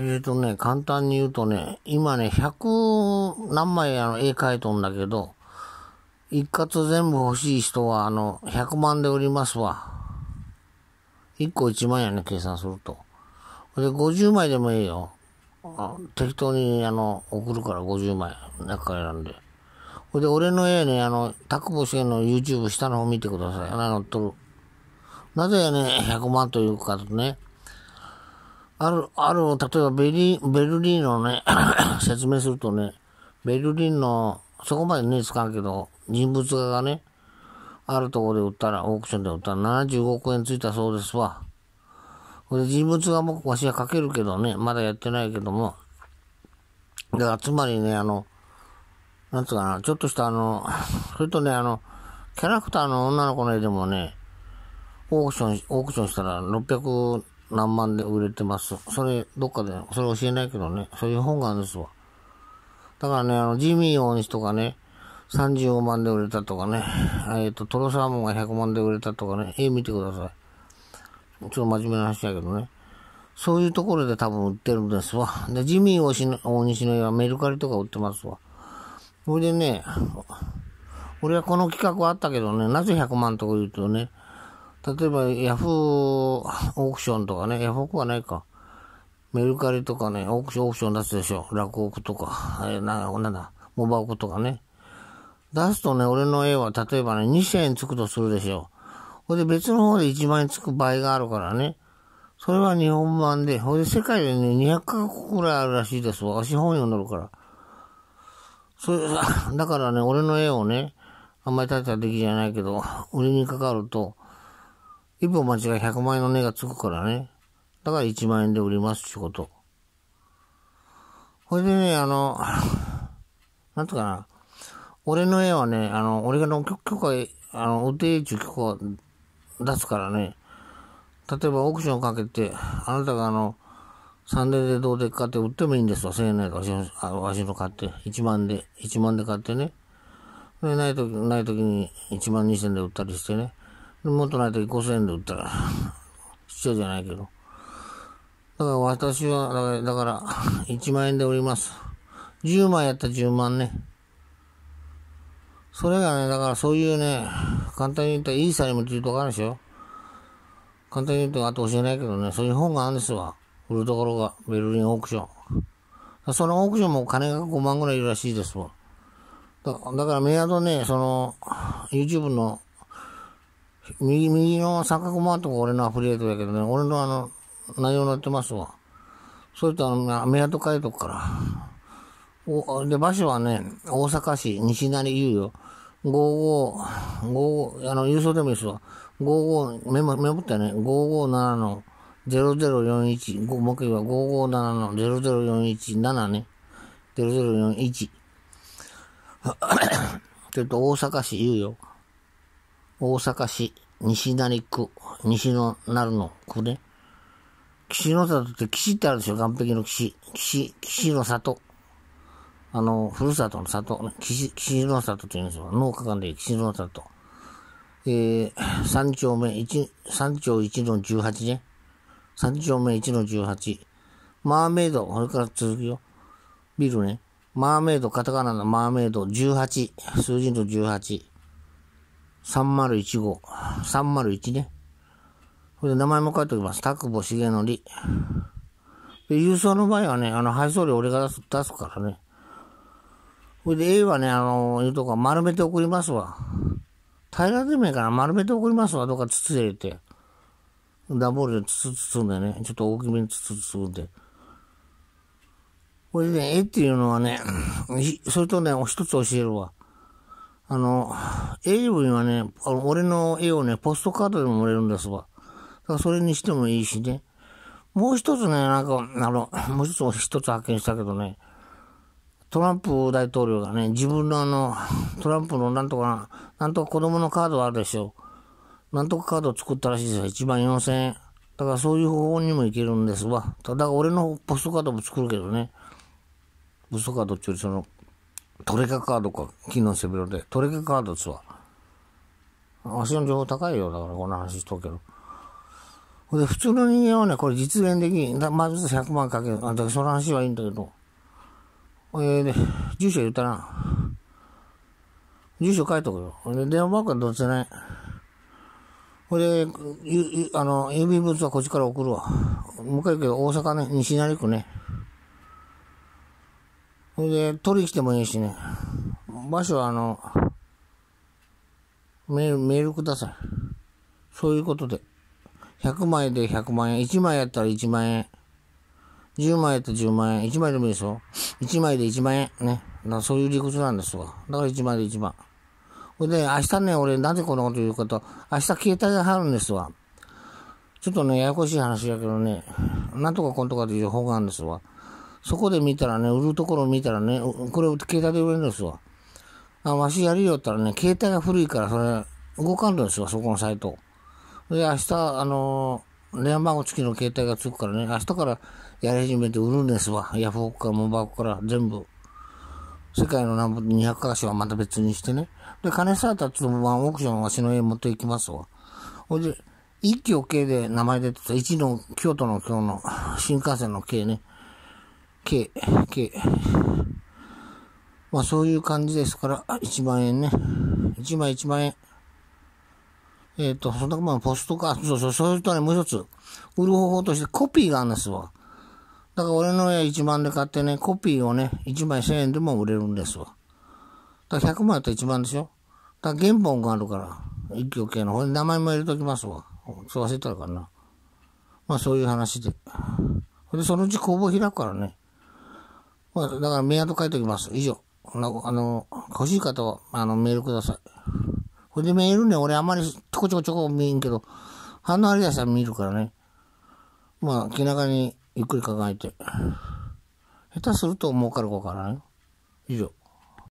えっ、ー、とね、簡単に言うとね、今ね、100何枚あの絵描いとんだけど、一括全部欲しい人は、あの、100万で売りますわ。1個1万やね、計算すると。で、50枚でもいいよ。適当に、あの、送るから50枚、中か選んで。ほいで、俺の絵ね、あの、タクボシの YouTube 下の方見てください。あの、撮る。なぜね、100万というかね、ある、ある、例えばベリベルリンのね、説明するとね、ベルリンの、そこまでね、使うけど、人物画がね、あるところで売ったら、オークションで売ったら75億円ついたそうですわ。これ人物画もわしは書けるけどね、まだやってないけども。だからつまりね、あの、なんつうかな、ちょっとしたあの、それとね、あの、キャラクターの女の子の絵でもね、オークション、オークションしたら600、何万で売れてます。それ、どっかで、それ教えないけどね、そういう本があるんですわ。だからね、あの、ジミー大西とかね、35万で売れたとかね、えっ、と、トロサーモンが100万で売れたとかね、絵見てください。ちょっと真面目な話だけどね。そういうところで多分売ってるんですわ。で、ジミー大西の絵はメルカリとか売ってますわ。それでね、俺はこの企画はあったけどね、なぜ100万とか言うとね、例えばヤフーオークションとかね、ヤフオクはないか。メルカリとかね、オークション、オークション出すでしょ。ラクオクとか、えー、な、なんだ、モバオクとかね。出すとね、俺の絵は例えばね、2000円つくとするでしょ。ほいで別の方で1万円つく場合があるからね。それは日本版で、ほいで世界でね、200カ国くらいあるらしいですわ。し本読んでるから。それ、だからね、俺の絵をね、あんまり立てた出来じゃないけど、売りにかかると、一歩間違い100万円の値がつくからね。だから1万円で売ります仕事。ほいでね、あの、なんとかな。俺の絵はね、あの、俺がの許可、あの、お手中許可出すからね。例えばオークションかけて、あなたがあの、サンデーでどうでっかって売ってもいいんですわ。1000円ないかわしの買って。1万で、1万で買ってね。で、ないとき、ないときに1万2000で売ったりしてね。もっとないと5000円で売ったら、必要じゃないけど。だから私は、だから、だから1万円で売ります。10万やったら10万ね。それがね、だからそういうね、簡単に言ったらいいサイムって言うとこあるでしょ。簡単に言うとあと教えないけどね、そういう本があるんですわ。売るところが、ベルリンオークション。そのオークションも金が5万ぐらいいるらしいですわ。だだからメアドね、その、YouTube の右、右の三坂駒とか俺のアフリエイトだけどね、俺のあの、内容載ってますわ。それとあの、港書いとくから。おで、場所はね、大阪市西成優よ。55、55、あの、郵送でもいいですわ。55、メモ、メモってね、557の0041、も木一は557の00417ね。0041。ちょっと大阪市言うよ。大阪市西成区西のなるの区ね。岸の里って岸ってあるでしょ岸壁の岸。岸、岸の里。あの、ふるさとの里。岸、岸の里って言うんですよ。農家館で岸の里。えー、三丁目一、三丁一の十八ね。三丁目一の十八。マーメイド、これから続くよ。ビルね。マーメイド、カタカナのマーメイド、十八。数字の十八。3015、301ね。これで名前も書いておきます。田久保重則。で、郵送の場合はね、あの、配送料俺が出す出すからね。これで A はね、あの、いうとこは丸めて送りますわ。平らでもいいから丸めて送りますわ。どっか筒入れて。ダボールで筒包んでね、ちょっと大きめに筒包んで。これでね、絵っていうのはね、それとね、一つ教えるわ。あの、英文はね、あの俺の絵をね、ポストカードでも売れるんですわ。だからそれにしてもいいしね。もう一つね、なんか、あの、もう一つ一つ発見したけどね、トランプ大統領がね、自分のあの、トランプのなんとかな、なんとか子供のカードあるでしょ。なんとかカード作ったらしいですよ。1万4000円。だからそういう方法にもいけるんですわ。ただ俺のポストカードも作るけどね。ポストカードっていうよりその、トレカカードか、昨日背広で、トレカカードっつわ。足の情報高いよ、だからこんな話しとくけど。で、普通の人間はね、これ実現できん。だまず100万かける。あ、だその話はいいんだけど。えー、で、住所言ったな。住所書いとくよ。で、電話番号はどうちない。これで、ゆ、ゆ、あの、郵便物はこっちから送るわ。も回言うけど、大阪ね、西成区ね。それで、取り来てもいいしね。場所はあの、メール、メールください。そういうことで。100枚で100万円。1枚やったら1万円。10枚やったら10万円。1枚でもいいですよ。1枚で1万円。ね。だからそういう理屈なんですわ。だから1枚で1万。ほいで、明日ね、俺なぜこんなこと言うかと、明日携帯が入るんですわ。ちょっとね、ややこしい話だけどね、なんとかこんとかという方があるんですわ。そこで見たらね、売るところ見たらね、これ携帯で売れるんですわ。あ、わしやりよったらね、携帯が古いからそれ動かんのですわ、そこのサイト。で、明日、あのー、電話番号付きの携帯がつくからね、明日からやり始めて売るんですわ。ヤフオクからモバオクから全部。世界の南部200箇所はまた別にしてね。で、金さえたつワンオークションはしの家持っていきますわ。ほいで、一挙系で名前出てた、一の京都の今日の新幹線の系ね。K、K。まあそういう感じですから、1万円ね。1枚1万円。えっ、ー、と、そんなまあポストカード、そうそう、そういうとね、もう一つ、売る方法としてコピーがあるんですわ。だから俺の絵1万で買ってね、コピーをね、1枚1000円でも売れるんですわ。だから100万やったら1万でしょだから原本があるから、一挙系の。ほんで名前も入れときますわ。そう忘れたらかな。まあそういう話で。ほんでそのうち工房開くからね。まあ、だからメアド書いておきます。以上。あの、欲しい方は、あの、メールください。これでメールね、俺あんまりちょこちょこちょこ見えんけど、反応ありやさん見るからね。まあ、気長にゆっくり考えて。下手すると儲かる子からね。以上。